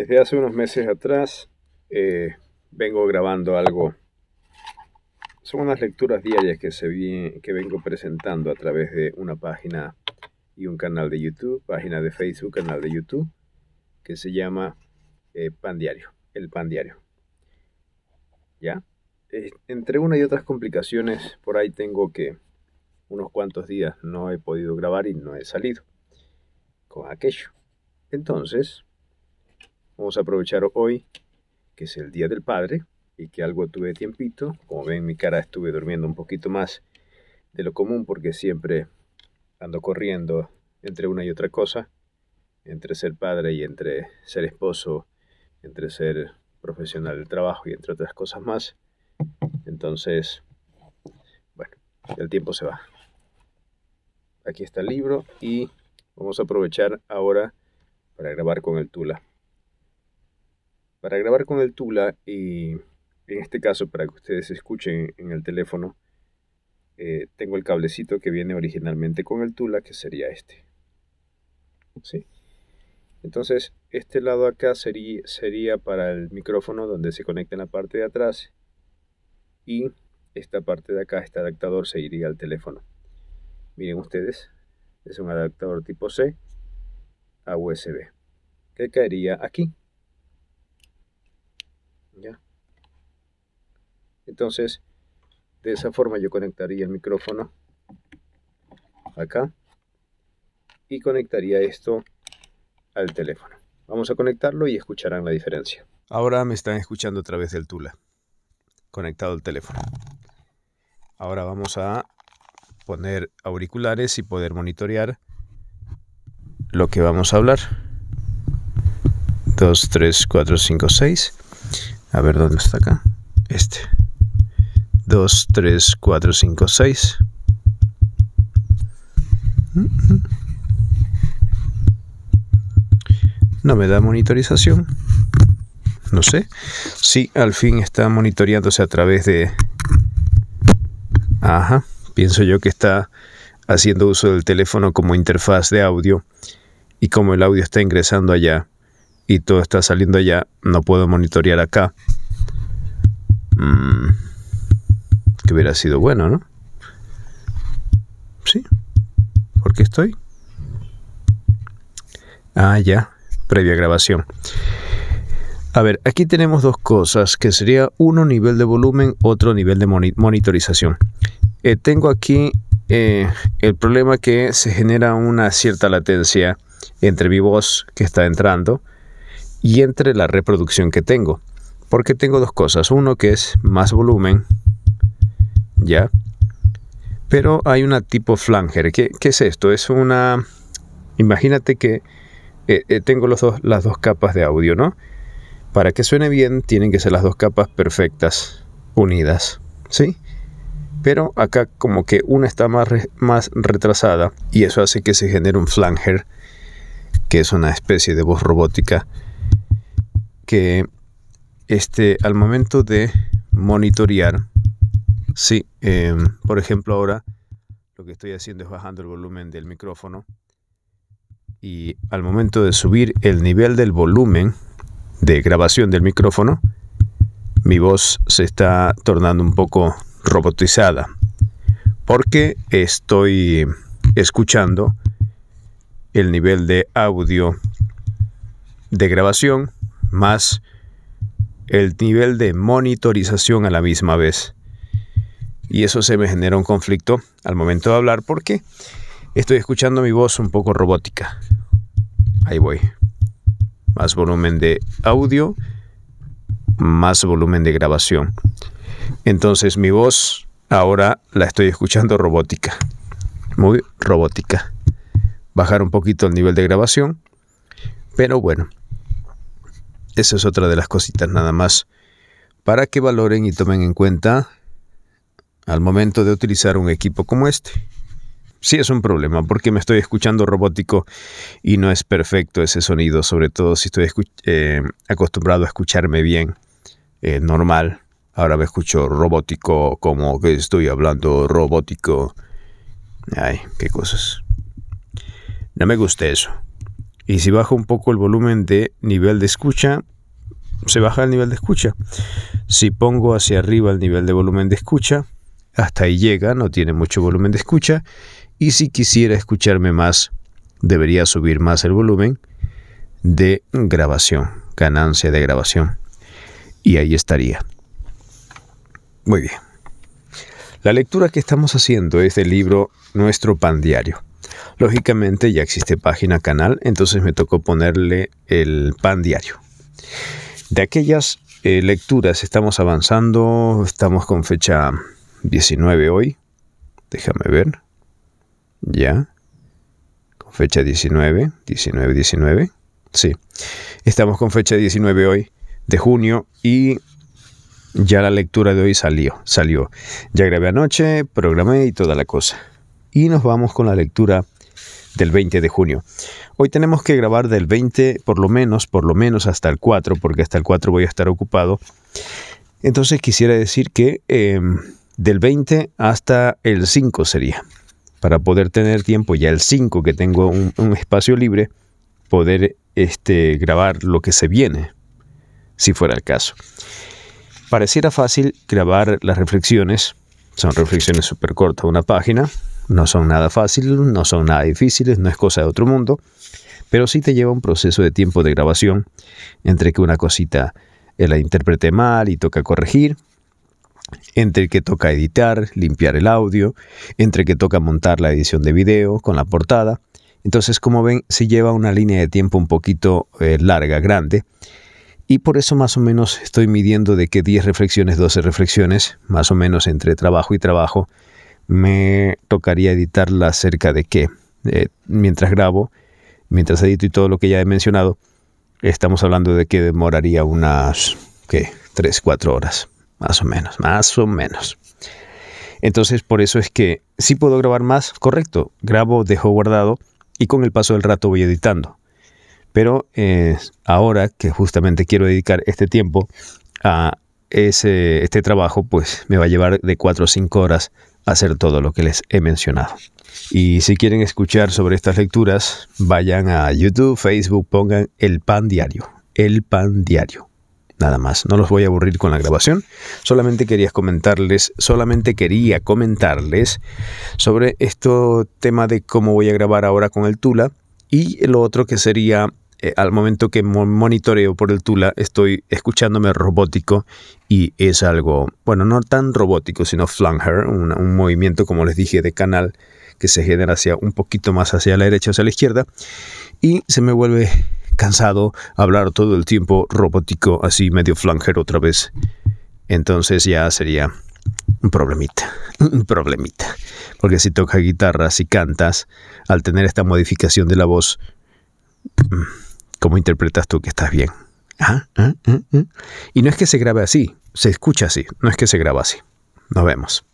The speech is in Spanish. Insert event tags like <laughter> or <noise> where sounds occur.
Desde hace unos meses atrás eh, vengo grabando algo. Son unas lecturas diarias que, se que vengo presentando a través de una página y un canal de YouTube, página de Facebook, canal de YouTube, que se llama eh, Pan Diario, el Pan Diario. ¿Ya? Eh, entre una y otras complicaciones, por ahí tengo que unos cuantos días no he podido grabar y no he salido con aquello. Entonces, Vamos a aprovechar hoy, que es el Día del Padre, y que algo tuve tiempito. Como ven, mi cara estuve durmiendo un poquito más de lo común porque siempre ando corriendo entre una y otra cosa, entre ser padre y entre ser esposo, entre ser profesional del trabajo y entre otras cosas más. Entonces, bueno, el tiempo se va. Aquí está el libro y vamos a aprovechar ahora para grabar con el Tula. Para grabar con el Tula y en este caso para que ustedes escuchen en el teléfono, eh, tengo el cablecito que viene originalmente con el Tula, que sería este. ¿Sí? Entonces, este lado acá sería, sería para el micrófono donde se conecta en la parte de atrás y esta parte de acá, este adaptador, se iría al teléfono. Miren ustedes, es un adaptador tipo C a USB que caería aquí. Entonces, de esa forma yo conectaría el micrófono acá y conectaría esto al teléfono. Vamos a conectarlo y escucharán la diferencia. Ahora me están escuchando a través del Tula, conectado al teléfono. Ahora vamos a poner auriculares y poder monitorear lo que vamos a hablar. 2, 3, 4, 5, 6. A ver dónde está acá. Este. 2, 3, 4, 5, 6. No me da monitorización. No sé. Sí, al fin está monitoreándose a través de... Ajá. Pienso yo que está haciendo uso del teléfono como interfaz de audio y como el audio está ingresando allá y todo está saliendo ya no puedo monitorear acá. Mm, que hubiera sido bueno, ¿no? Sí. ¿Por qué estoy? Ah, ya. Previa grabación. A ver, aquí tenemos dos cosas, que sería uno nivel de volumen, otro nivel de monitorización. Eh, tengo aquí eh, el problema que se genera una cierta latencia entre mi voz que está entrando y entre la reproducción que tengo. Porque tengo dos cosas. Uno que es más volumen, ¿ya? Pero hay una tipo flanger. ¿Qué, es esto? Es una... Imagínate que eh, eh, tengo las dos capas de audio, ¿no? Para que suene bien tienen que ser las dos capas perfectas, unidas, ¿sí? Pero acá como que una está más, más retrasada y eso hace que se genere un flanger, que es una especie de voz robótica que este, al momento de monitorear, si em, por ejemplo ahora lo que estoy haciendo es bajando el volumen del micrófono y al momento de subir el nivel del volumen de grabación del micrófono, mi voz se está tornando un poco robotizada porque estoy escuchando el nivel de audio de grabación más el nivel de monitorización a la misma vez. Y eso se me genera un conflicto al momento de hablar porque estoy escuchando mi voz un poco robótica. Ahí voy. Más volumen de audio, más volumen de grabación. Entonces mi voz ahora la estoy escuchando robótica. Muy robótica. Bajar un poquito el nivel de grabación. Pero bueno, esa es otra de las cositas nada más para que valoren y tomen en cuenta al momento de utilizar un equipo como este. Sí es un problema porque me estoy escuchando robótico y no es perfecto ese sonido, sobre todo si estoy eh, acostumbrado a escucharme bien, eh, normal. Ahora me escucho robótico como que estoy hablando robótico. Ay, qué cosas. No me gusta eso. Y si bajo un poco el volumen de nivel de escucha, se baja el nivel de escucha. Si pongo hacia arriba el nivel de volumen de escucha, hasta ahí llega, no tiene mucho volumen de escucha. Y si quisiera escucharme más, debería subir más el volumen de grabación, ganancia de grabación. Y ahí estaría. Muy bien. La lectura que estamos haciendo es del libro Nuestro Pan Diario. Lógicamente ya existe página canal, entonces me tocó ponerle el pan diario. De aquellas eh, lecturas estamos avanzando, estamos con fecha 19 hoy, déjame ver, ya, con fecha 19, 19, 19, sí, estamos con fecha 19 hoy de junio y ya la lectura de hoy salió, salió. Ya grabé anoche, programé y toda la cosa y nos vamos con la lectura del 20 de junio. Hoy tenemos que grabar del 20 por lo menos, por lo menos hasta el 4, porque hasta el 4 voy a estar ocupado. Entonces quisiera decir que em, del 20 hasta el 5 sería, para poder tener tiempo ya el 5 que tengo un, espacio libre, poder este, grabar lo que se viene, si fuera el caso. Pareciera fácil grabar las reflexiones, son reflexiones súper cortas, una página, no son nada fáciles, no son nada difíciles, no es cosa de otro mundo, pero sí te lleva un proceso de tiempo de grabación entre que una cosita eh, la interprete mal y toca corregir, entre que toca editar, limpiar el audio, entre que toca montar la edición de video con la portada. Entonces, como ven, se lleva una línea de tiempo un poquito eh, larga, grande. Y por eso más o menos estoy midiendo de que 10 reflexiones, 12 reflexiones, más o menos entre trabajo y trabajo, me tocaría editarla acerca de que, eh, mientras grabo, mientras edito y todo lo que ya he mencionado, estamos hablando de que demoraría unas, 3, 4 horas, más o menos, más o menos. Entonces, por eso es que si puedo grabar más, correcto, grabo, dejo guardado y con el paso del rato voy editando. Pero eh, ahora que justamente quiero dedicar este tiempo a ese, este trabajo, pues me va a llevar de 4 o 5 horas hacer todo lo que les he mencionado. Y si quieren escuchar sobre estas lecturas, vayan a YouTube, Facebook, pongan El Pan Diario. El Pan Diario. Nada más, no los voy a aburrir con la grabación. Solamente quería comentarles, solamente quería comentarles sobre esto tema de cómo voy a grabar ahora con el Tula y lo otro que sería eh, al momento que monitoreo por el Tula, estoy escuchándome robótico y es algo, bueno, no tan robótico, sino flanger, un, movimiento, como les dije, de canal que se genera hacia un poquito más hacia la derecha o hacia la izquierda y se me vuelve cansado hablar todo el tiempo robótico así medio flanger otra vez. Entonces ya sería un problemita, <laughs> un problemita. Porque si tocas guitarra, y cantas, al tener esta modificación de la voz, mm, ¿Cómo interpretas tú que estás bien? Ah, ah, ah, ¿Ah? Y no es que se grabe así, se escucha así, no es que se grabe así. Nos vemos.